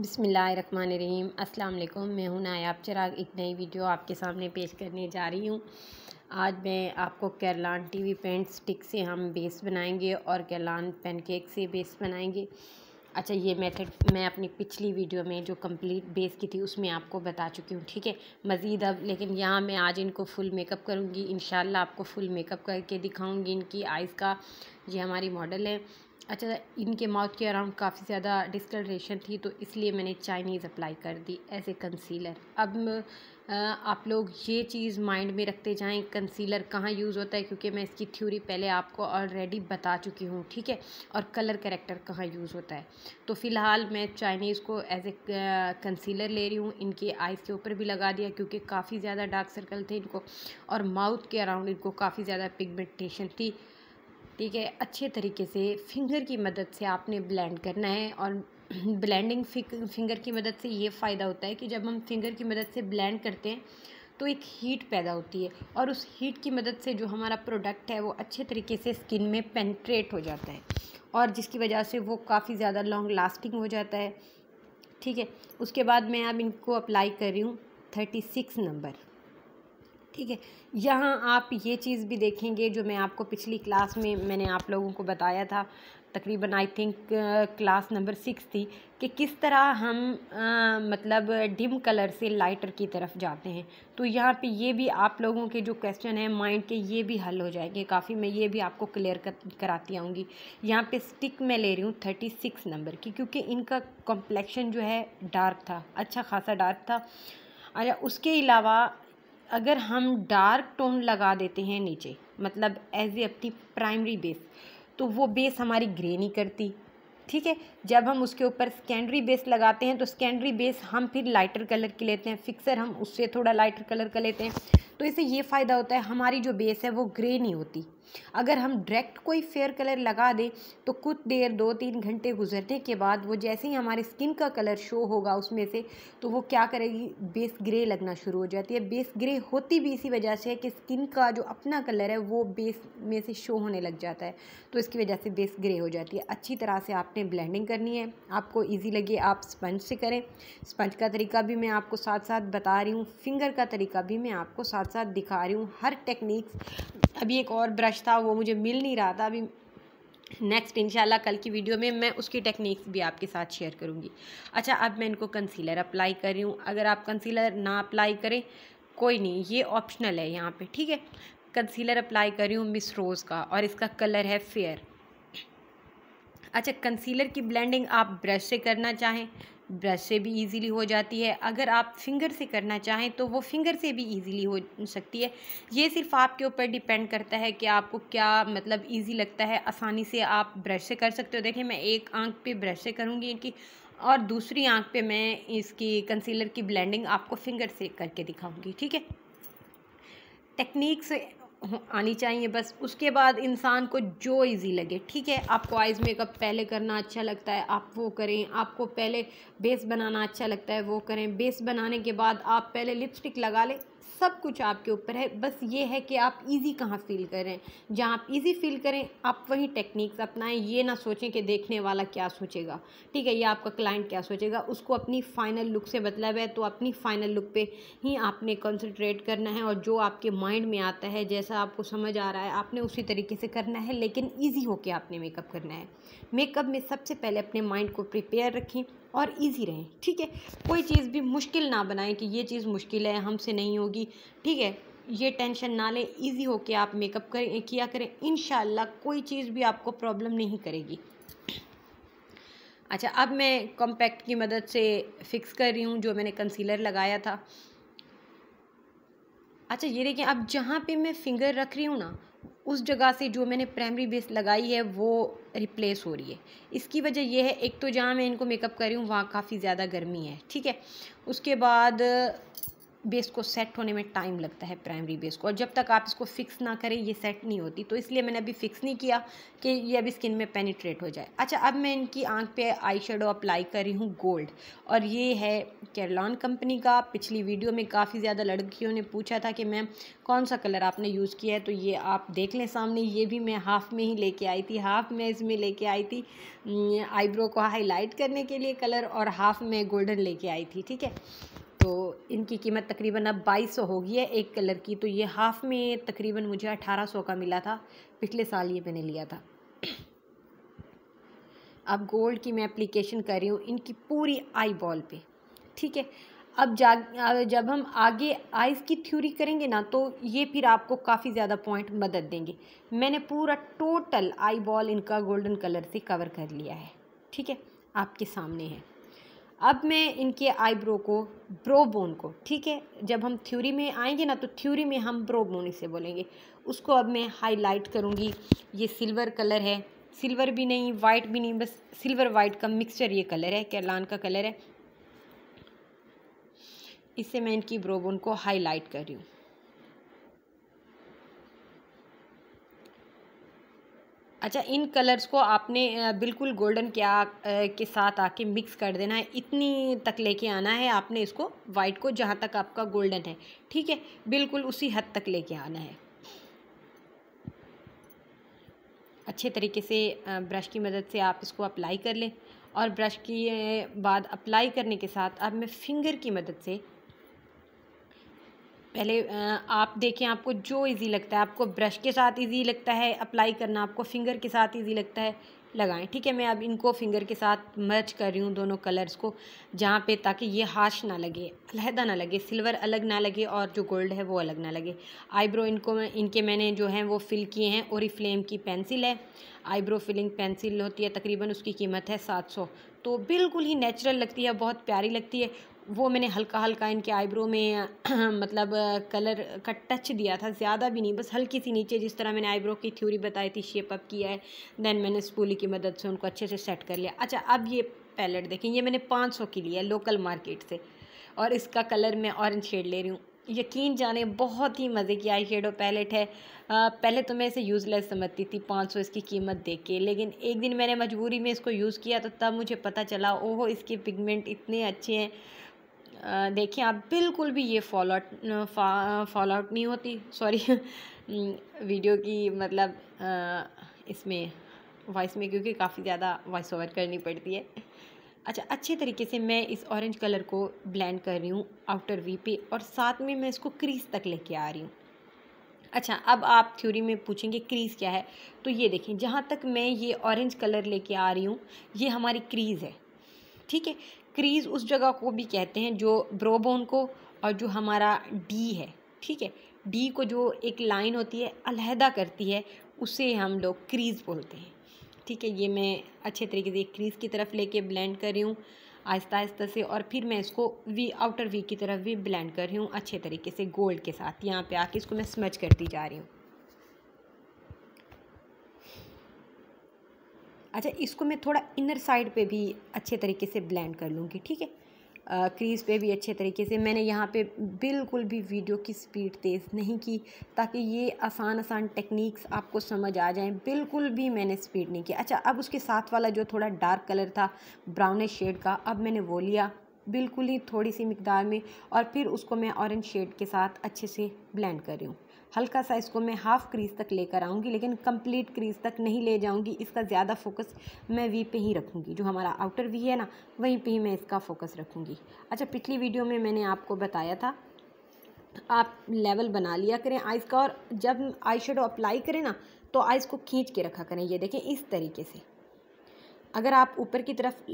बिसमीम् अल्लाम मैं हूं नायाब चिराग एक नई वीडियो आपके सामने पेश करने जा रही हूं आज मैं आपको टी टीवी पेंट स्टिक से हम बेस बनाएंगे और कैरलान पेनकेक से बेस बनाएंगे अच्छा ये मेथड मैं अपनी पिछली वीडियो में जो कंप्लीट बेस की थी उसमें आपको बता चुकी हूँ ठीक है मज़ीद अब लेकिन यहाँ मैं आज इनको फुल मेकअप करूँगी इन आपको फुल मेकअप करके दिखाऊँगी इनकी आइज़ का ये हमारी मॉडल है अच्छा इनके माउथ के अराउंड काफ़ी ज़्यादा डिस्कलरेशन थी तो इसलिए मैंने चाइनीज़ अप्लाई कर दी एज ए कंसीलर अब आप लोग ये चीज़ माइंड में रखते जाएं कंसीलर कहाँ यूज़ होता है क्योंकि मैं इसकी थ्योरी पहले आपको ऑलरेडी बता चुकी हूँ ठीक है और कलर करेक्टर कहाँ यूज़ होता है तो फ़िलहाल मैं चाइनीज़ को एज ए कंसीलर ले रही हूँ इनके आइज़ के ऊपर भी लगा दिया क्योंकि काफ़ी ज़्यादा डार्क सर्कल थे इनको और माउथ के अराउंड इनको काफ़ी ज़्यादा पिगमेंटेशन थी ठीक है अच्छे तरीके से फिंगर की मदद से आपने ब्लेंड करना है और ब्लेंडिंग फिंगर की मदद से ये फ़ायदा होता है कि जब हम फिंगर की मदद से ब्लेंड करते हैं तो एक हीट पैदा होती है और उस हीट की मदद से जो हमारा प्रोडक्ट है वो अच्छे तरीके से स्किन में पेंट्रेट हो जाता है और जिसकी वजह से वो काफ़ी ज़्यादा लॉन्ग लास्टिंग हो जाता है ठीक है उसके बाद मैं अब इनको अप्लाई कर रही हूँ थर्टी सिक्स नंबर ठीक है यहाँ आप ये चीज़ भी देखेंगे जो मैं आपको पिछली क्लास में मैंने आप लोगों को बताया था तकरीबन I think class number six थी कि किस तरह हम आ, मतलब डिम कलर से लाइटर की तरफ जाते हैं तो यहाँ पे ये भी आप लोगों के जो क्वेश्चन हैं माइंड के ये भी हल हो जाएंगे काफ़ी मैं ये भी आपको क्लियर कर, कराती आऊँगी यहाँ पे स्टिक मैं ले रही हूँ थर्टी सिक्स नंबर की क्योंकि इनका कॉम्प्लेक्शन जो है डार्क था अच्छा खासा डार्क था अच्छा उसके अलावा अगर हम डार्क टोन लगा देते हैं नीचे मतलब एज ए अपनी प्राइमरी बेस तो वो बेस हमारी ग्रे नहीं करती ठीक है जब हम उसके ऊपर सेकेंडरी बेस लगाते हैं तो सेकेंडरी बेस हम फिर लाइटर कलर की लेते हैं फिक्सर हम उससे थोड़ा लाइटर कलर का लेते हैं तो इससे ये फ़ायदा होता है हमारी जो बेस है वो ग्रे नहीं होती अगर हम डायरेक्ट कोई फेयर कलर लगा दें तो कुछ देर दो तीन घंटे गुजरने के बाद वो जैसे ही हमारे स्किन का कलर शो होगा उसमें से तो वो क्या करेगी बेस ग्रे लगना शुरू हो जाती है बेस ग्रे होती भी इसी वजह से है कि स्किन का जो अपना कलर है वो बेस में से शो होने लग जाता है तो इसकी वजह से बेस ग्रे हो जाती है अच्छी तरह से आपने ब्लेंडिंग करनी है आपको ईजी लगे आप स्पंज से करें स्पंज का तरीका भी मैं आपको साथ साथ बता रही हूँ फिंगर का तरीका भी मैं आपको साथ साथ दिखा रही हूँ हर टेक्निक्स अभी एक और ब्रश था वो मुझे मिल नहीं रहा था अभी नेक्स्ट इंशाल्लाह कल की वीडियो में मैं उसकी टेक्निक्स भी आपके साथ शेयर करूँगी अच्छा अब मैं इनको कंसीलर अप्लाई कर रही हूँ अगर आप कंसीलर ना अप्लाई करें कोई नहीं ये ऑप्शनल है यहाँ पे ठीक है कंसीलर अप्लाई कर रही हूँ मिस रोज़ का और इसका कलर है फेयर अच्छा कंसीलर की ब्लेंडिंग आप ब्रश से करना चाहें ब्रश से भी इजीली हो जाती है अगर आप फिंगर से करना चाहें तो वो फिंगर से भी इजीली हो सकती है ये सिर्फ आपके ऊपर डिपेंड करता है कि आपको क्या मतलब इजी लगता है आसानी से आप ब्रश से कर सकते हो देखिए मैं एक आंख पे ब्रश से करूँगी इनकी और दूसरी आंख पे मैं इसकी कंसीलर की ब्लेंडिंग आपको फिंगर से करके दिखाऊँगी ठीक है टेक्निक्स आनी चाहिए बस उसके बाद इंसान को जो इजी लगे ठीक है आपको आइज़ मेकअप पहले करना अच्छा लगता है आप वो करें आपको पहले बेस बनाना अच्छा लगता है वो करें बेस बनाने के बाद आप पहले लिपस्टिक लगा लें सब कुछ आपके ऊपर है बस ये है कि आप इजी कहाँ फील करें जहाँ आप इजी फील करें आप वही टेक्निक्स अपनाएं ये ना सोचें कि देखने वाला क्या सोचेगा ठीक है या आपका क्लाइंट क्या सोचेगा उसको अपनी फ़ाइनल लुक से मतलब है तो अपनी फ़ाइनल लुक पे ही आपने कंसंट्रेट करना है और जो आपके माइंड में आता है जैसा आपको समझ आ रहा है आपने उसी तरीके से करना है लेकिन ईजी होकर आपने मेकअप करना है मेकअप में सबसे पहले अपने माइंड को प्रिपेयर रखें और इजी रहें ठीक है कोई चीज़ भी मुश्किल ना बनाएं कि ये चीज़ मुश्किल है हमसे नहीं होगी ठीक है ये टेंशन ना लें इजी हो के आप मेकअप करें किया करें इन कोई चीज़ भी आपको प्रॉब्लम नहीं करेगी अच्छा अब मैं कॉम्पैक्ट की मदद से फिक्स कर रही हूँ जो मैंने कंसीलर लगाया था अच्छा ये देखिए अब जहाँ पे मैं फिंगर रख रही हूँ ना उस जगह से जो मैंने प्राइमरी बेस लगाई है वो रिप्लेस हो रही है इसकी वजह यह है एक तो जहाँ मैं इनको मेकअप कर रही हूँ वहाँ काफ़ी ज़्यादा गर्मी है ठीक है उसके बाद बेस को सेट होने में टाइम लगता है प्राइमरी बेस को और जब तक आप इसको फिक्स ना करें ये सेट नहीं होती तो इसलिए मैंने अभी फिक्स नहीं किया कि ये अभी स्किन में पेनिट्रेट हो जाए अच्छा अब मैं इनकी आंख पे आई शेडो अप्लाई कर रही हूँ गोल्ड और ये है कैरलॉन कंपनी का पिछली वीडियो में काफ़ी ज़्यादा लड़कियों ने पूछा था कि मैम कौन सा कलर आपने यूज़ किया है तो ये आप देख लें सामने ये भी मैं हाफ़ में ही लेके आई थी हाफ़ में इसमें लेके आई थी आईब्रो को हाईलाइट करने के लिए कलर और हाफ़ में गोल्डन लेके आई थी ठीक है तो इनकी कीमत तकरीबन अब बाईस सौ होगी है एक कलर की तो ये हाफ़ में तकरीबन मुझे अठारह सौ का मिला था पिछले साल ये मैंने लिया था अब गोल्ड की मैं अप्लीकेशन कर रही हूँ इनकी पूरी आई बॉल पे ठीक है अब जा जब हम आगे आइज़ की थ्योरी करेंगे ना तो ये फिर आपको काफ़ी ज़्यादा पॉइंट मदद देंगे मैंने पूरा टोटल आई बॉल इनका गोल्डन कलर से कवर कर लिया है ठीक है आपके सामने है अब मैं इनके आईब्रो को ब्रो बोन को ठीक है जब हम थ्योरी में आएंगे ना तो थ्योरी में हम ब्रो बोन इसे बोलेंगे उसको अब मैं हाईलाइट करूँगी ये सिल्वर कलर है सिल्वर भी नहीं वाइट भी नहीं बस सिल्वर वाइट का मिक्सचर ये कलर है कैलान का कलर है इससे मैं इनकी ब्रोबोन को हाईलाइट कर रही हूँ अच्छा इन कलर्स को आपने बिल्कुल गोल्डन के आ के साथ आके मिक्स कर देना है इतनी तक लेके आना है आपने इसको वाइट को जहाँ तक आपका गोल्डन है ठीक है बिल्कुल उसी हद तक लेके आना है अच्छे तरीके से ब्रश की मदद से आप इसको अप्लाई कर लें और ब्रश के बाद अप्लाई करने के साथ अब मैं फिंगर की मदद से पहले आप देखें आपको जो इजी लगता है आपको ब्रश के साथ इजी लगता है अप्लाई करना आपको फिंगर के साथ इजी लगता है लगाएं ठीक है मैं अब इनको फिंगर के साथ मर्च कर रही हूँ दोनों कलर्स को जहाँ पे ताकि ये हाश ना लगे अलहदा ना लगे सिल्वर अलग ना लगे और जो गोल्ड है वो अलग ना लगे आईब्रो इनको इनके मैंने जो हैं वो फिल किए हैं और फ्लेम की पेंसिल है आईब्रो फिलिंग पेंसिल होती है तकरीबन उसकी कीमत है सात सौ तो बिल्कुल ही नेचुरल लगती है बहुत प्यारी लगती है वो मैंने हल्का हल्का इनके आईब्रो में मतलब कलर का टच दिया था ज़्यादा भी नहीं बस हल्की सी नीचे जिस तरह मैंने आईब्रो की थ्योरी बताई थी शेप अप किया है दैन मैंने स्पूली की मदद से उनको अच्छे से सेट कर लिया अच्छा अब ये पैलेट देखें ये मैंने पाँच सौ की लिया लोकल मार्केट से और इसका कलर मैं ऑरेंज शेड ले रही हूँ यकीन जाने बहुत ही मज़े की आई शेडो पैलेट है आ, पहले तो मैं इसे यूज़लेस समझती थी पाँच सौ इसकी कीमत देख के लेकिन एक दिन मैंने मजबूरी में इसको यूज़ किया तो तब मुझे पता चला ओहो इसके पिगमेंट इतने अच्छे हैं देखें आप बिल्कुल भी ये फॉलो फॉलो आउट नहीं होती सॉरी वीडियो की मतलब इसमें वॉइस में क्योंकि काफ़ी ज़्यादा वॉइस ओवर करनी पड़ती है अच्छा अच्छे तरीके से मैं इस ऑरेंज कलर को ब्लेंड कर रही हूँ आउटर वी पे और साथ में मैं इसको क्रीज तक लेके आ रही हूँ अच्छा अब आप थ्योरी में पूछेंगे क्रीज़ क्या है तो ये देखें जहाँ तक मैं ये ऑरेंज कलर लेके आ रही हूँ ये हमारी क्रीज़ है ठीक है क्रीज़ उस जगह को भी कहते हैं जो ब्रोबोन को और जो हमारा डी है ठीक है डी को जो एक लाइन होती है अलहदा करती है उसे हम लोग क्रीज़ बोलते हैं ठीक है ये मैं अच्छे तरीके से क्रीज़ की तरफ लेके ब्लेंड कर रही हूँ आहिस्ता आहिस्ता से और फिर मैं इसको वी आउटर वी की तरफ भी ब्लेंड कर रही हूँ अच्छे तरीके से गोल्ड के साथ यहाँ पे आके इसको मैं स्मच करती जा रही हूँ अच्छा इसको मैं थोड़ा इनर साइड पे भी अच्छे तरीके से ब्लेंड कर लूँगी ठीक है क्रीज़ पे भी अच्छे तरीके से मैंने यहाँ पे बिल्कुल भी वीडियो की स्पीड तेज़ नहीं की ताकि ये आसान आसान टेक्निक्स आपको समझ आ जाएं बिल्कुल भी मैंने स्पीड नहीं की अच्छा अब उसके साथ वाला जो थोड़ा डार्क कलर था ब्राउनिश शेड का अब मैंने वो लिया बिल्कुल ही थोड़ी सी मकदार में और फिर उसको मैं औरज शेड के साथ अच्छे से ब्लेंड कर रही हूँ हल्का सा इसको मैं हाफ़ क्रीज तक लेकर आऊँगी लेकिन कंप्लीट क्रीज तक नहीं ले जाऊँगी इसका ज़्यादा फोकस मैं वी पे ही रखूँगी जो हमारा आउटर वी है ना वहीं पर ही मैं इसका फोकस रखूँगी अच्छा पिछली वीडियो में मैंने आपको बताया था आप लेवल बना लिया करें आइज़ का और जब आई शेडो अप्लाई करें ना तो आइज़ को खींच के रखा करें ये देखें इस तरीके से अगर आप ऊपर की तरफ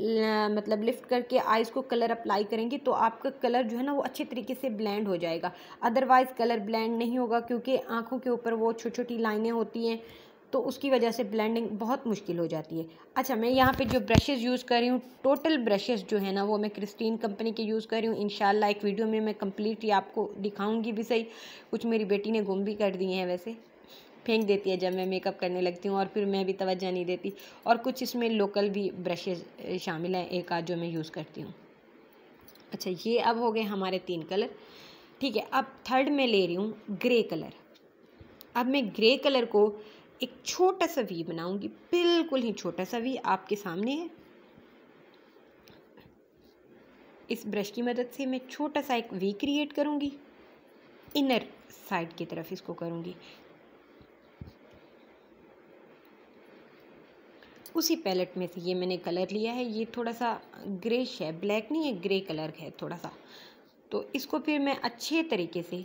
मतलब लिफ्ट करके आइज़ को कलर अप्लाई करेंगे तो आपका कलर जो है ना वो अच्छे तरीके से ब्लेंड हो जाएगा अदरवाइज़ कलर ब्लेंड नहीं होगा क्योंकि आँखों के ऊपर वो छोटी छोटी लाइनें होती हैं तो उसकी वजह से ब्लेंडिंग बहुत मुश्किल हो जाती है अच्छा मैं यहाँ पे जो ब्रशेज़ यूज़ कर रही हूँ टोटल ब्रशेज़ जो है ना वो मैं क्रिस्टीन कंपनी के यूज़ कर रही हूँ इन एक वीडियो में मैं कम्प्लीटली आपको दिखाऊँगी भी सही कुछ मेरी बेटी ने गुम भी कर दिए हैं वैसे फेंक देती है जब मैं मेकअप करने लगती हूँ और फिर मैं भी तोज्जा नहीं देती और कुछ इसमें लोकल भी ब्रशेज़ शामिल हैं एक आध जो मैं यूज़ करती हूँ अच्छा ये अब हो गए हमारे तीन कलर ठीक है अब थर्ड में ले रही हूँ ग्रे कलर अब मैं ग्रे कलर को एक छोटा सा वी बनाऊंगी बिल्कुल ही छोटा सा वी आपके सामने है इस ब्रश की मदद से मैं छोटा सा एक वी क्रिएट करूंगी इनर साइड की तरफ इसको करूंगी उसी पैलेट में से ये मैंने कलर लिया है ये थोड़ा सा ग्रेश है ब्लैक नहीं है ग्रे कलर है थोड़ा सा तो इसको फिर मैं अच्छे तरीके से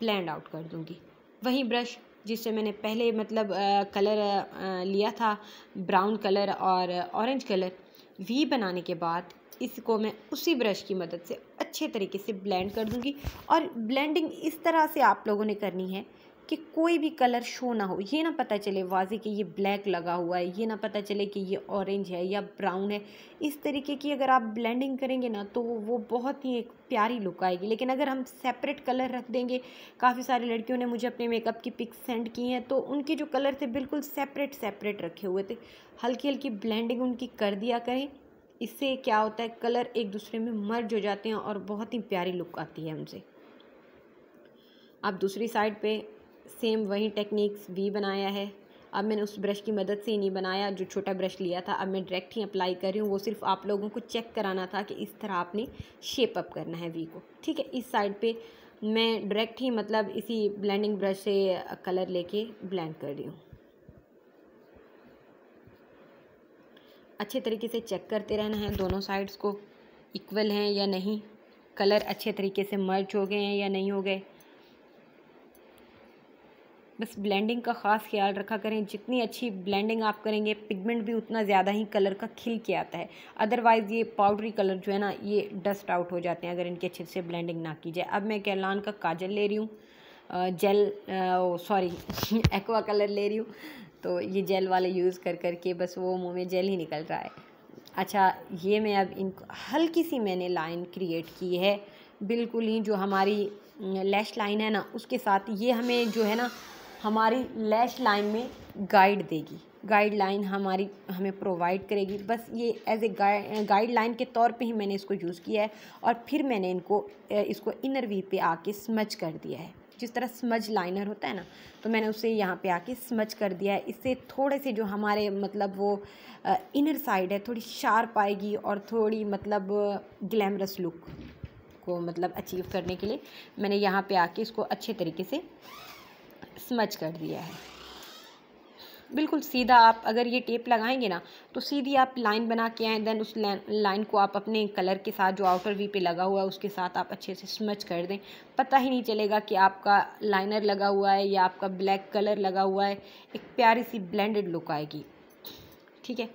ब्लेंड आउट कर दूँगी वही ब्रश जिससे मैंने पहले मतलब आ, कलर आ, लिया था ब्राउन कलर और ऑरेंज कलर वी बनाने के बाद इसको मैं उसी ब्रश की मदद से अच्छे तरीके से ब्लेंड कर दूँगी और ब्लेंडिंग इस तरह से आप लोगों ने करनी है कि कोई भी कलर शो ना हो ये ना पता चले वाजे कि ये ब्लैक लगा हुआ है ये ना पता चले कि ये ऑरेंज है या ब्राउन है इस तरीके की अगर आप ब्लेंडिंग करेंगे ना तो वो बहुत ही एक प्यारी लुक आएगी लेकिन अगर हम सेपरेट कलर रख देंगे काफ़ी सारी लड़कियों ने मुझे अपने मेकअप की पिक्स सेंड की हैं तो उनके जो कलर थे बिल्कुल सेपरेट सेपरेट रखे हुए थे हल्की हल्की ब्लेंडिंग उनकी कर दिया करें इससे क्या होता है कलर एक दूसरे में मर्ज हो जाते हैं और बहुत ही प्यारी लुक आती है उनसे आप दूसरी साइड पे सेम वही टेक्निक्स वी बनाया है अब मैंने उस ब्रश की मदद से ही नहीं बनाया जो छोटा ब्रश लिया था अब मैं डायरेक्ट ही अप्लाई कर रही हूँ वो सिर्फ आप लोगों को चेक कराना था कि इस तरह आपने शेप अप करना है वी को ठीक है इस साइड पे मैं डायरेक्ट ही मतलब इसी ब्लेंडिंग ब्रश से कलर लेके ब्लेंड कर रही हूँ अच्छे तरीके से चेक करते रहना है दोनों साइड्स को इक्वल हैं या नहीं कलर अच्छे तरीके से मर्च हो गए हैं या नहीं हो गए बस ब्लेंडिंग का ख़ास ख्याल रखा करें जितनी अच्छी ब्लेंडिंग आप करेंगे पिगमेंट भी उतना ज़्यादा ही कलर का खिल के आता है अदरवाइज़ ये पाउडरी कलर जो है ना ये डस्ट आउट हो जाते हैं अगर इनके अच्छे से ब्लेंडिंग ना की जाए अब मैं कैलान का काजल ले रही हूँ जेल सॉरी एक्वा कलर ले रही हूँ तो ये जेल वाले यूज़ कर कर के बस वो मुँह में जेल ही निकल रहा है अच्छा ये मैं अब इन हल्की सी मैंने लाइन क्रिएट की है बिल्कुल ही जो हमारी लैश लाइन है ना उसके साथ ये हमें जो है ना हमारी लैश लाइन में गाइड देगी गाइडलाइन हमारी हमें प्रोवाइड करेगी बस ये एज ए गाइडलाइन के तौर पे ही मैंने इसको यूज़ किया है और फिर मैंने इनको इसको इनर वी पे आके स्मच कर दिया है जिस तरह स्मज लाइनर होता है ना तो मैंने उसे यहाँ पे आके स्मज कर दिया है इससे थोड़े से जो हमारे मतलब वो इनर साइड है थोड़ी शार्प आएगी और थोड़ी मतलब ग्लैमरस लुक को मतलब अचीव करने के लिए मैंने यहाँ पे आके इसको अच्छे तरीके से स्मच कर दिया है बिल्कुल सीधा आप अगर ये टेप लगाएंगे ना तो सीधी आप लाइन बना के आएँ देन उस लाइन को आप अपने कलर के साथ जो आउटर वी पे लगा हुआ है उसके साथ आप अच्छे से स्मच कर दें पता ही नहीं चलेगा कि आपका लाइनर लगा हुआ है या आपका ब्लैक कलर लगा हुआ है एक प्यारी सी ब्लेंडेड लुक आएगी ठीक है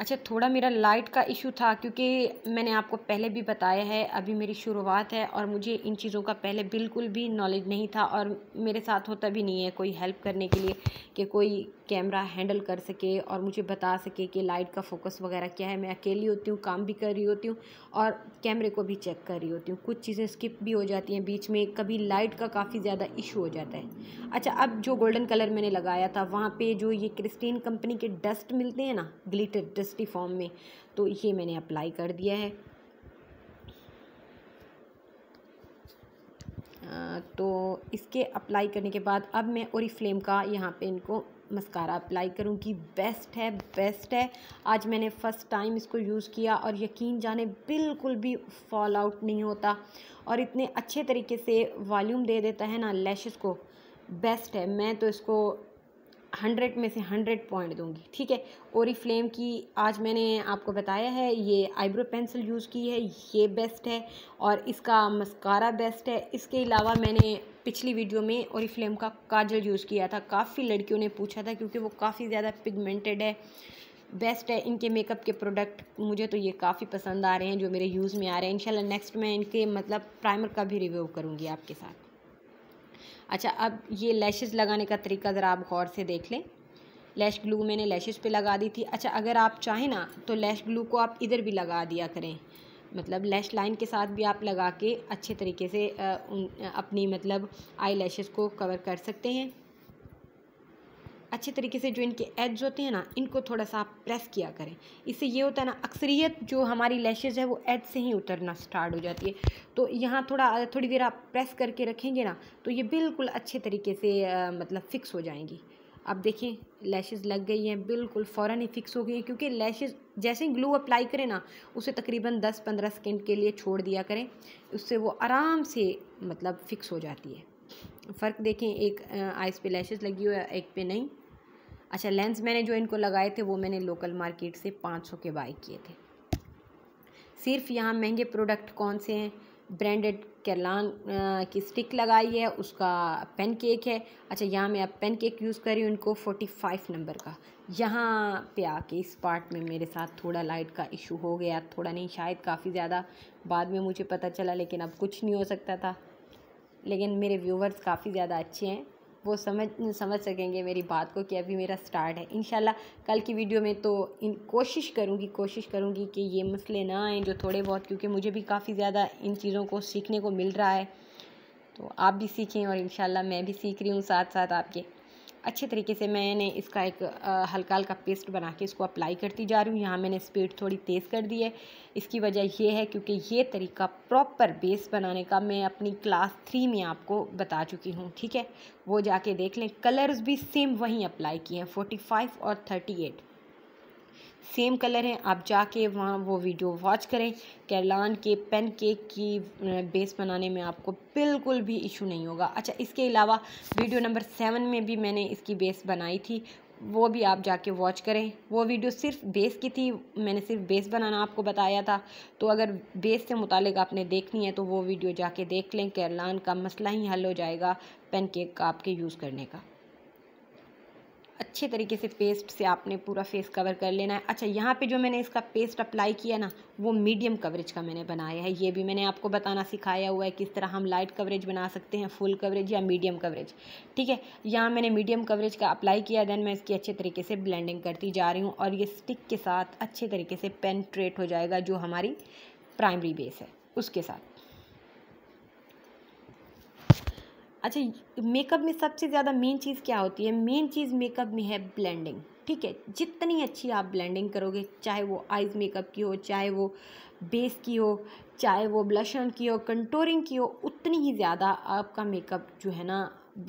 अच्छा थोड़ा मेरा लाइट का इशू था क्योंकि मैंने आपको पहले भी बताया है अभी मेरी शुरुआत है और मुझे इन चीज़ों का पहले बिल्कुल भी नॉलेज नहीं था और मेरे साथ होता भी नहीं है कोई हेल्प करने के लिए कि कोई कैमरा हैंडल कर सके और मुझे बता सके कि लाइट का फोकस वगैरह क्या है मैं अकेली होती हूँ काम भी कर रही होती हूँ और कैमरे को भी चेक कर रही होती हूँ कुछ चीज़ें स्किप भी हो जाती हैं बीच में कभी लाइट का काफ़ी ज़्यादा इशू हो जाता है अच्छा अब जो गोल्डन कलर मैंने लगाया था वहाँ पर जो ये क्रिस्टीन कंपनी के डस्ट मिलते हैं ना ग्लीटर डस्टी फॉर्म में तो ये मैंने अप्लाई कर दिया है तो इसके अप्लाई करने के बाद अब मैं और फ्लेम का यहाँ पे इनको मस्कारा अप्लाई करूँगी बेस्ट है बेस्ट है आज मैंने फ़र्स्ट टाइम इसको यूज़ किया और यकीन जाने बिल्कुल भी फॉल आउट नहीं होता और इतने अच्छे तरीके से वॉल्यूम दे देता है ना लैशेस को बेस्ट है मैं तो इसको हंड्रेड में से हंड्रेड पॉइंट दूंगी ठीक है और फ्लेम की आज मैंने आपको बताया है ये आईब्रो पेंसिल यूज़ की है ये बेस्ट है और इसका मस्कारा बेस्ट है इसके अलावा मैंने पिछली वीडियो में और फ्लेम का काजल यूज़ किया था काफ़ी लड़कियों ने पूछा था क्योंकि वो काफ़ी ज़्यादा पिगमेंटेड है बेस्ट है इनके मेकअप के प्रोडक्ट मुझे तो ये काफ़ी पसंद आ रहे हैं जो मेरे यूज़ में आ रहे हैं इन नेक्स्ट मैं इनके मतलब प्राइमर का भी रिव्यू करूँगी आपके साथ अच्छा अब ये लैशेज़ लगाने का तरीका ज़रा आप गौर से देख लें लैश ग्लू मैंने लैशेज़ पे लगा दी थी अच्छा अगर आप चाहें ना तो लैश ग्लू को आप इधर भी लगा दिया करें मतलब लैश लाइन के साथ भी आप लगा के अच्छे तरीके से अपनी मतलब आई लैशेज़ को कवर कर सकते हैं अच्छे तरीके से जो इनके एज होते हैं ना इनको थोड़ा सा आप प्रेस किया करें इससे ये होता है ना अक्सरियत जो हमारी लैशेज है वो एज से ही उतरना स्टार्ट हो जाती है तो यहाँ थोड़ा थोड़ी देर आप प्रेस करके रखेंगे ना तो ये बिल्कुल अच्छे तरीके से आ, मतलब फ़िक्स हो जाएंगी आप देखें लैशेज़ लग गई हैं बिल्कुल फ़ौर ही फ़िक्स हो गई हैं क्योंकि लैशेज़ जैसे ही ग्लू अप्लाई करें ना उसे तकरीबन दस पंद्रह सेकेंड के लिए छोड़ दिया करें उससे वो आराम से मतलब फ़िक्स हो जाती है फ़र्क देखें एक आइस पे लैशेज़ लगी हुई है एक पे नहीं अच्छा लेंस मैंने जो इनको लगाए थे वो मैंने लोकल मार्केट से पाँच सौ के बाई किए थे सिर्फ यहाँ महंगे प्रोडक्ट कौन से हैं ब्रांडेड कैलान की स्टिक लगाई है उसका पेन केक है अच्छा यहाँ मैं अब पेन केक यूज़ कर रही हूँ इनको फोर्टी फाइव नंबर का यहाँ पे आके इस पार्ट में मेरे साथ थोड़ा लाइट का इशू हो गया थोड़ा नहीं शायद काफ़ी ज़्यादा बाद में मुझे पता चला लेकिन अब कुछ नहीं हो सकता था लेकिन मेरे व्यूवर्स काफ़ी ज़्यादा अच्छे हैं वो समझ समझ सकेंगे मेरी बात को कि अभी मेरा स्टार्ट है इन कल की वीडियो में तो इन कोशिश करूँगी कोशिश करूँगी कि ये मसले ना आएँ जो थोड़े बहुत क्योंकि मुझे भी काफ़ी ज़्यादा इन चीज़ों को सीखने को मिल रहा है तो आप भी सीखें और इन मैं भी सीख रही हूँ साथ साथ आपके अच्छे तरीके से मैंने इसका एक हल्का हल्का पेस्ट बना के इसको अप्लाई करती जा रही हूँ यहाँ मैंने स्पीड थोड़ी तेज़ कर दी है इसकी वजह यह है क्योंकि ये तरीका प्रॉपर बेस बनाने का मैं अपनी क्लास थ्री में आपको बता चुकी हूँ ठीक है वो जाके देख लें कलर्स भी सेम वहीं अप्लाई किए हैं फोर्टी फाइव और थर्टी एट सेम कलर हैं आप जाके वहाँ वो वीडियो वॉच करें कैलान के पेन केक की बेस बनाने में आपको बिल्कुल भी इशू नहीं होगा अच्छा इसके अलावा वीडियो नंबर सेवन में भी मैंने इसकी बेस बनाई थी वो भी आप जाके वॉच करें वो वीडियो सिर्फ बेस की थी मैंने सिर्फ बेस बनाना आपको बताया था तो अगर बेस से मुतालिक आपने देखनी है तो वो वीडियो जाके देख लें कैरलान का मसला ही हल हो जाएगा पेन केक का आपके यूज़ करने का अच्छे तरीके से पेस्ट से आपने पूरा फेस कवर कर लेना है अच्छा यहाँ पे जो मैंने इसका पेस्ट अप्लाई किया ना वो मीडियम कवरेज का मैंने बनाया है ये भी मैंने आपको बताना सिखाया हुआ है किस तरह हम लाइट कवरेज बना सकते हैं फुल कवरेज या मीडियम कवरेज ठीक है यहाँ मैंने मीडियम कवरेज का अप्लाई किया देन मैं इसकी अच्छे तरीके से ब्लेंडिंग करती जा रही हूँ और ये स्टिक के साथ अच्छे तरीके से पेन हो जाएगा जो हमारी प्राइमरी बेस है उसके साथ अच्छा मेकअप में सबसे ज़्यादा मेन चीज़ क्या होती है मेन चीज़ मेकअप में है ब्लेंडिंग ठीक है जितनी अच्छी आप ब्लेंडिंग करोगे चाहे वो आइज़ मेकअप की हो चाहे वो बेस की हो चाहे वो ब्लशन की हो कंटोरिंग की हो उतनी ही ज़्यादा आपका मेकअप जो है ना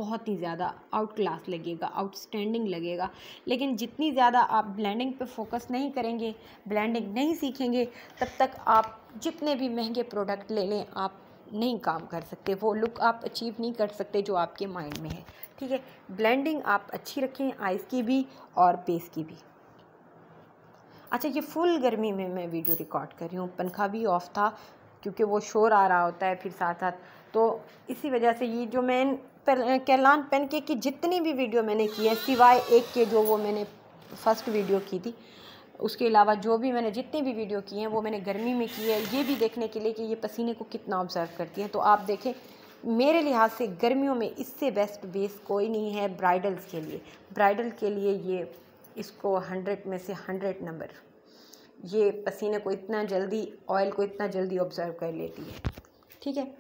बहुत ही ज़्यादा आउट क्लास लगेगा आउटस्टैंडिंग लगेगा लेकिन जितनी ज़्यादा आप ब्लेंडिंग पे फोकस नहीं करेंगे ब्लेंडिंग नहीं सीखेंगे तब तक आप जितने भी महंगे प्रोडक्ट ले लें आप नहीं काम कर सकते वो लुक आप अचीव नहीं कर सकते जो आपके माइंड में है ठीक है ब्लेंडिंग आप अच्छी रखें आइज़ की भी और बेस की भी अच्छा ये फुल गर्मी में मैं वीडियो रिकॉर्ड कर रही हूँ पंखा भी ऑफ था क्योंकि वो शोर आ रहा होता है फिर साथ साथ तो इसी वजह से ये जो मैं कैलान पेन के की जितनी भी वीडियो मैंने की है सिवाय एक के जो वो मैंने फ़र्स्ट वीडियो की थी उसके अलावा जो भी मैंने जितने भी वीडियो किए हैं वो मैंने गर्मी में किए हैं ये भी देखने के लिए कि ये पसीने को कितना ऑब्ज़र्व करती है तो आप देखें मेरे लिहाज से गर्मियों में इससे बेस्ट बेस कोई नहीं है ब्राइडल्स के लिए ब्राइडल के लिए ये इसको हंड्रेड में से हंड्रेड नंबर ये पसीने को इतना जल्दी ऑयल को इतना जल्दी ऑब्ज़र्व कर लेती है ठीक है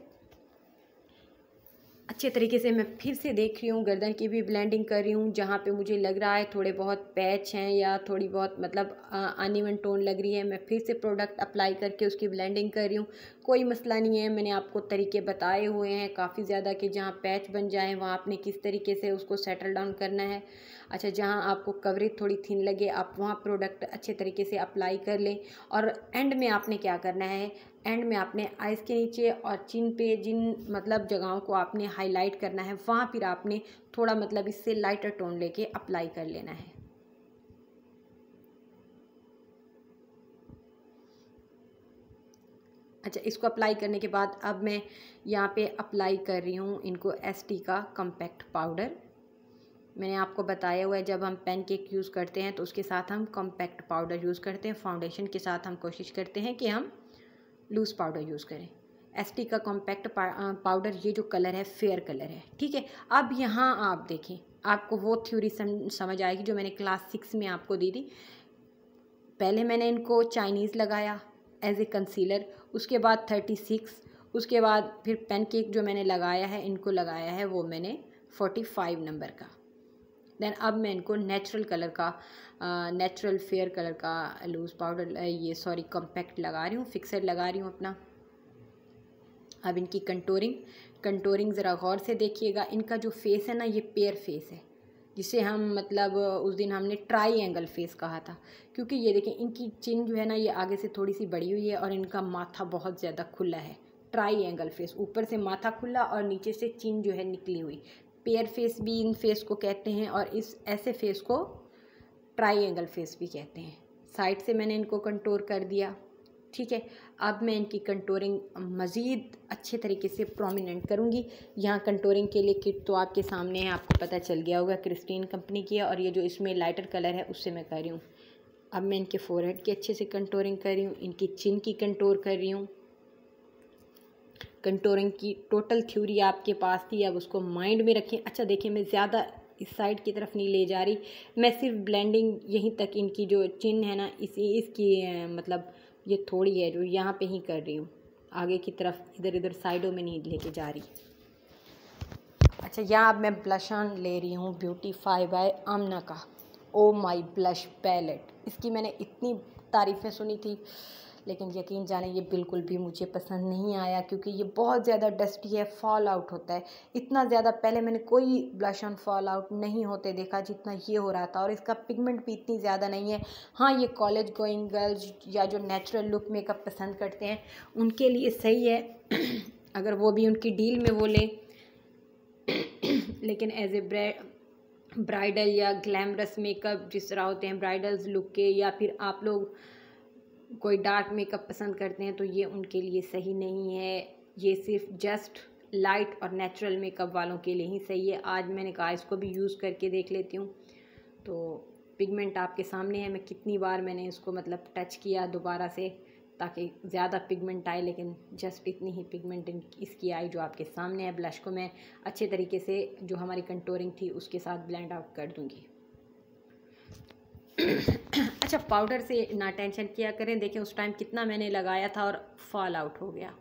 अच्छे तरीके से मैं फिर से देख रही हूँ गर्दन की भी ब्लेंडिंग कर रही हूँ जहाँ पे मुझे लग रहा है थोड़े बहुत पैच हैं या थोड़ी बहुत मतलब अनिवन टोन लग रही है मैं फिर से प्रोडक्ट अप्लाई करके उसकी ब्लेंडिंग कर रही हूँ कोई मसला नहीं है मैंने आपको तरीके बताए हुए हैं काफ़ी ज़्यादा कि जहाँ पैच बन जाए वहाँ आपने किस तरीके से उसको सेटल डाउन करना है अच्छा जहाँ आपको कवरेज थोड़ी थीन लगे आप वहाँ प्रोडक्ट अच्छे तरीके से अप्लाई कर लें और एंड में आपने क्या करना है एंड में आपने आइज़ के नीचे और चिन पे जिन मतलब जगहों को आपने हाईलाइट करना है वहाँ फिर आपने थोड़ा मतलब इससे लाइटर टोन लेके अप्लाई कर लेना है अच्छा इसको अप्लाई करने के बाद अब मैं यहाँ पे अप्लाई कर रही हूँ इनको एसटी का कम्पैक्ट पाउडर मैंने आपको बताया हुआ है जब हम पेन केक यूज़ करते हैं तो उसके साथ हम कॉम्पैक्ट पाउडर यूज़ करते हैं फाउंडेशन के साथ हम कोशिश करते हैं कि हम लूज़ पाउडर यूज़ करें एसटी का कॉम्पैक्ट पाउडर ये जो कलर है फेयर कलर है ठीक है अब यहाँ आप देखें आपको वो थ्योरी समझ आएगी जो मैंने क्लास सिक्स में आपको दी थी पहले मैंने इनको चाइनीज़ लगाया एज ए कंसीलर उसके बाद थर्टी सिक्स उसके बाद फिर पेन केक जो मैंने लगाया है इनको लगाया है वो मैंने फोर्टी फाइव नंबर का दैन अब मैं इनको नेचुरल कलर का नेचुरल फेयर कलर का लूज़ पाउडर ये सॉरी कम्पैक्ट लगा रही हूँ फिक्सर लगा रही हूँ अपना अब इनकी कंटोरिंग कंटोरिंग ज़रा गौर से देखिएगा इनका जो फेस है ना ये पेयर फेस है जिसे हम मतलब उस दिन हमने ट्राई एंगल फेस कहा था क्योंकि ये देखें इनकी चिन जो है ना ये आगे से थोड़ी सी बड़ी हुई है और इनका माथा बहुत ज़्यादा खुला है ट्राई एंगल फेस ऊपर से माथा खुला और नीचे से चिन जो है निकली हुई पेयर फेस भी इन फेस को कहते हैं और इस ऐसे फेस को ट्राइंगल फेस भी कहते हैं साइड से मैंने इनको कंटोर कर दिया ठीक है अब मैं इनकी कंटोरिंग मज़ीद अच्छे तरीके से प्रोमिनेंट करूँगी यहाँ कंटोरिंग के लिए किट तो आपके सामने है आपको पता चल गया होगा क्रिस्टीन कंपनी की है और ये जो इसमें लाइटर कलर है उससे मैं कर रही हूँ अब मैं इनके फोरहेड की अच्छे से कंटोरिंग कर रही हूँ इनकी चिन की कंटोर कर रही हूँ कंटोरिंग की टोटल थ्योरी आपके पास थी अब उसको माइंड में रखें अच्छा देखिए मैं ज़्यादा इस साइड की तरफ नहीं ले जा रही मैं सिर्फ ब्लेंडिंग यहीं तक इनकी जो चिन्ह है ना इसी इसकी मतलब ये थोड़ी है जो यहाँ पे ही कर रही हूँ आगे की तरफ इधर इधर साइडों में नहीं लेके जा रही अच्छा यहाँ अब मैं ब्लश ऑन ले रही हूँ ब्यूटीफाई बाय आमना का ओ माई ब्लश पैलेट इसकी मैंने इतनी तारीफ़ें सुनी थी लेकिन यकीन जाने ये बिल्कुल भी मुझे पसंद नहीं आया क्योंकि ये बहुत ज़्यादा डस्टी है फॉल आउट होता है इतना ज़्यादा पहले मैंने कोई ब्लश ऑन फॉल आउट नहीं होते देखा जितना ये हो रहा था और इसका पिगमेंट भी इतनी ज़्यादा नहीं है हाँ ये कॉलेज गोइंग गर्ल्स या जो नेचुरल लुक मेकअप पसंद करते हैं उनके लिए सही है अगर वो भी उनकी डील में वो लें लेकिन एज ए ब्रे ब्राइडल या ग्लैमरस मेकअप जिस तरह होते हैं ब्राइडल्स लुक के या फिर आप लोग कोई डार्क मेकअप पसंद करते हैं तो ये उनके लिए सही नहीं है ये सिर्फ जस्ट लाइट और नेचुरल मेकअप वालों के लिए ही सही है आज मैंने कहा इसको भी यूज़ करके देख लेती हूँ तो पिगमेंट आपके सामने है मैं कितनी बार मैंने इसको मतलब टच किया दोबारा से ताकि ज़्यादा पिगमेंट आए लेकिन जस्ट इतनी ही पिगमेंट इसकी आई जो आपके सामने है ब्लश को मैं अच्छे तरीके से जो हमारी कंटोरिंग थी उसके साथ ब्लेंड आउट कर दूँगी अच्छा पाउडर से ना टेंशन किया करें देखें उस टाइम कितना मैंने लगाया था और फॉल आउट हो गया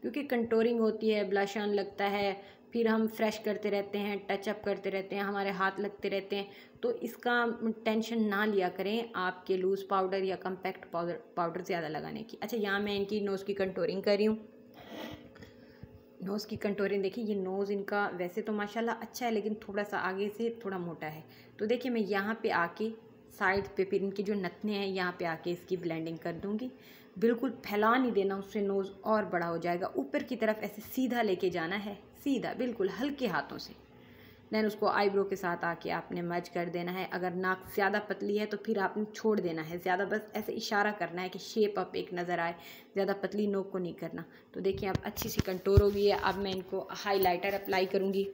क्योंकि कंटोरिंग होती है ब्लश ऑन लगता है फिर हम फ्रेश करते रहते हैं टचअप करते रहते हैं हमारे हाथ लगते रहते हैं तो इसका टेंशन ना लिया करें आपके लूज़ पाउडर या कम्पैक्ट पाउडर पाउडर ज़्यादा लगाने की अच्छा यहाँ मैं इनकी नोज़ की कंटोरिंग कर रही हूँ नोज़ की कंटोरिंग देखिए ये नोज़ इनका वैसे तो माशाल्लाह अच्छा है लेकिन थोड़ा सा आगे से थोड़ा मोटा है तो देखिए मैं यहाँ पे आके साइड पे फिर इनके जो नथने हैं यहाँ पे आके इसकी ब्लेंडिंग कर दूँगी बिल्कुल फैला नहीं देना उससे नोज़ और बड़ा हो जाएगा ऊपर की तरफ ऐसे सीधा लेके जाना है सीधा बिल्कुल हल्के हाथों से दैन उसको आईब्रो के साथ आके आपने मर्ज कर देना है अगर नाक ज़्यादा पतली है तो फिर आपने छोड़ देना है ज़्यादा बस ऐसे इशारा करना है कि शेप अप एक नज़र आए ज़्यादा पतली नोक को नहीं करना तो देखिए अब अच्छी सी कंटोर हो गई है अब मैं इनको हाई अप्लाई करूँगी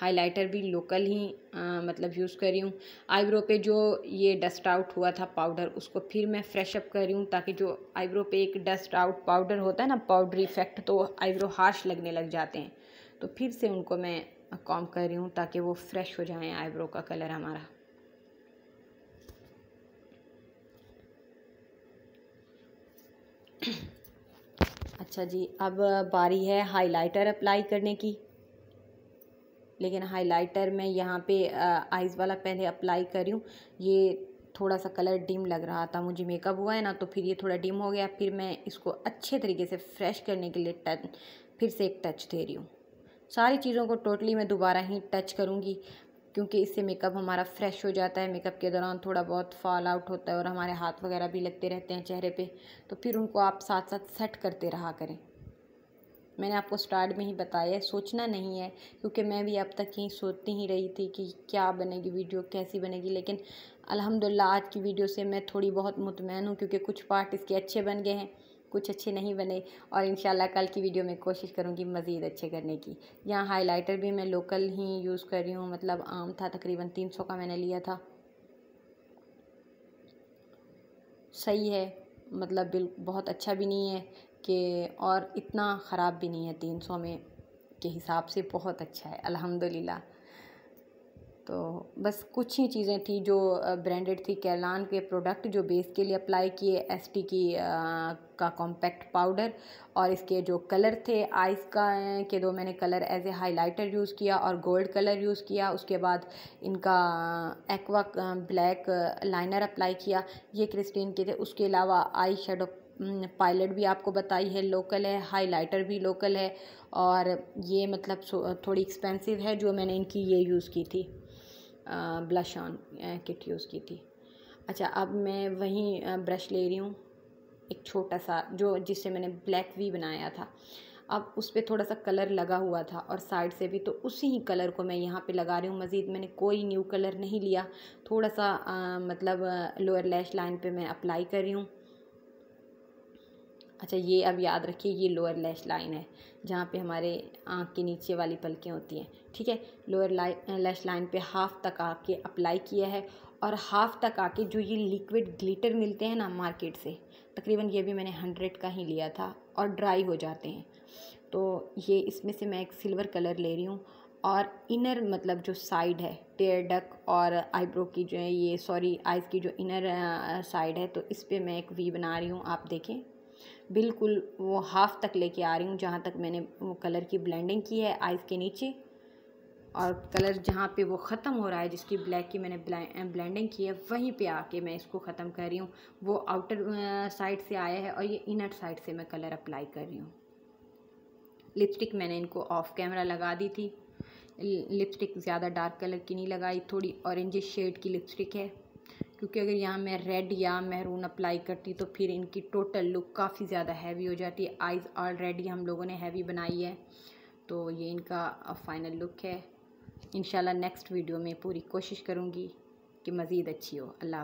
हाइलाइटर भी लोकल ही आ, मतलब यूज़ कर रही हूँ आईब्रो पे जो ये डस्ट आउट हुआ था पाउडर उसको फिर मैं फ्रेश अप कर रही हूँ ताकि जो आईब्रो पे एक डस्ट आउट पाउडर होता है ना पाउडर इफेक्ट तो आईब्रो हार्श लगने लग जाते हैं तो फिर से उनको मैं कॉम कर रही हूँ ताकि वो फ्रेश हो जाएँ आईब्रो का कलर हमारा अच्छा जी अब बारी है हाइलाइटर अप्लाई करने की लेकिन हाइलाइटर मैं यहाँ पे आइज़ वाला पहले अप्लाई करी हूँ ये थोड़ा सा कलर डिम लग रहा था मुझे मेकअप हुआ है ना तो फिर ये थोड़ा डिम हो गया फिर मैं इसको अच्छे तरीके से फ्रेश करने के लिए टच फिर से एक टच दे रही हूँ सारी चीज़ों को टोटली मैं दोबारा ही टच करूँगी क्योंकि इससे मेकअप हमारा फ्रेश हो जाता है मेकअप के दौरान थोड़ा बहुत फॉल आउट होता है और हमारे हाथ वगैरह भी लगते रहते हैं चेहरे पे तो फिर उनको आप साथ साथ सेट करते रहा करें मैंने आपको स्टार्ट में ही बताया सोचना नहीं है क्योंकि मैं भी अब तक यहीं सोचती ही रही थी कि क्या बनेगी वीडियो कैसी बनेगी लेकिन अल्हम्दुलिल्लाह आज की वीडियो से मैं थोड़ी बहुत मुतमैन हूँ क्योंकि कुछ पार्ट इसके अच्छे बन गए हैं कुछ अच्छे नहीं बने और इन कल की वीडियो में कोशिश करूँगी मज़ीद अच्छे करने की यहाँ हाईलाइटर भी मैं लोकल ही यूज़ कर रही हूँ मतलब आम था तकरीबन तीन सौ का मैंने लिया था सही है मतलब बिल बहुत अच्छा भी नहीं है कि और इतना ख़राब भी नहीं है तीन सौ में के हिसाब से बहुत अच्छा है अल्हम्दुलिल्लाह तो बस कुछ ही चीज़ें थी जो ब्रांडेड थी कैलान के प्रोडक्ट जो बेस के लिए अप्लाई किए एस टी की आ, का कॉम्पैक्ट पाउडर और इसके जो कलर थे आइस का के दो मैंने colour as a highlighter use किया और गोल्ड कलर यूज़ किया उसके बाद इनका एक्वा ब्लैक लाइनर अप्लाई किया ये क्रिस्टीन के थे उसके अलावा आई शेडो पायलट भी आपको बताई है लोकल है हाइलाइटर भी लोकल है और ये मतलब थोड़ी एक्सपेंसिव है जो मैंने इनकी ये यूज़ की थी ब्लश ऑन किट यूज़ की थी अच्छा अब मैं वहीं ब्रश ले रही हूँ एक छोटा सा जो जिससे मैंने ब्लैक भी बनाया था अब उस पर थोड़ा सा कलर लगा हुआ था और साइड से भी तो उसी ही कलर को मैं यहाँ पे लगा रही हूँ मज़ीद मैंने कोई न्यू कलर नहीं लिया थोड़ा सा आ, मतलब लोअर लैश लाइन पे मैं अप्लाई कर रही हूँ अच्छा ये अब याद रखिए ये लोअर लैश लाइन है जहाँ पे हमारे आँख के नीचे वाली पलकें होती हैं ठीक है लोअर लैश लाइन पे हाफ तक आके अप्लाई किया है और हाफ तक आके जो ये लिक्विड ग्लिटर मिलते हैं ना मार्केट से तकरीबन ये भी मैंने हंड्रेड का ही लिया था और ड्राई हो जाते हैं तो ये इसमें से मैं एक सिल्वर कलर ले रही हूँ और इनर मतलब जो साइड है टेयर डक और आईब्रो की जो है ये सॉरी आइज़ की जो इनर साइड है तो इस पर मैं एक वी बना रही हूँ आप देखें बिल्कुल वो हाफ़ तक लेके आ रही हूँ जहाँ तक मैंने वो कलर की ब्लेंडिंग की है आइज़ के नीचे और कलर जहाँ पे वो ख़त्म हो रहा है जिसकी ब्लैक की मैंने ब्लेंडिंग की है वहीं पे आके मैं इसको ख़त्म कर रही हूँ वो आउटर साइड से आया है और ये इनर साइड से मैं कलर अप्लाई कर रही हूँ लिपस्टिक मैंने इनको ऑफ कैमरा लगा दी थी लिपस्टिक ज़्यादा डार्क कलर की नहीं लगाई थोड़ी ऑरेंज शेड की लिपस्टिक है क्योंकि अगर यहाँ मैं रेड या महरून अप्लाई करती तो फिर इनकी टोटल लुक काफ़ी ज़्यादा हैवी हो जाती है आइज़ ऑलरेडी हम लोगों ने हैवी बनाई है तो ये इनका फ़ाइनल लुक है इन नेक्स्ट वीडियो में पूरी कोशिश करूँगी कि मज़ीद अच्छी हो अल्लाह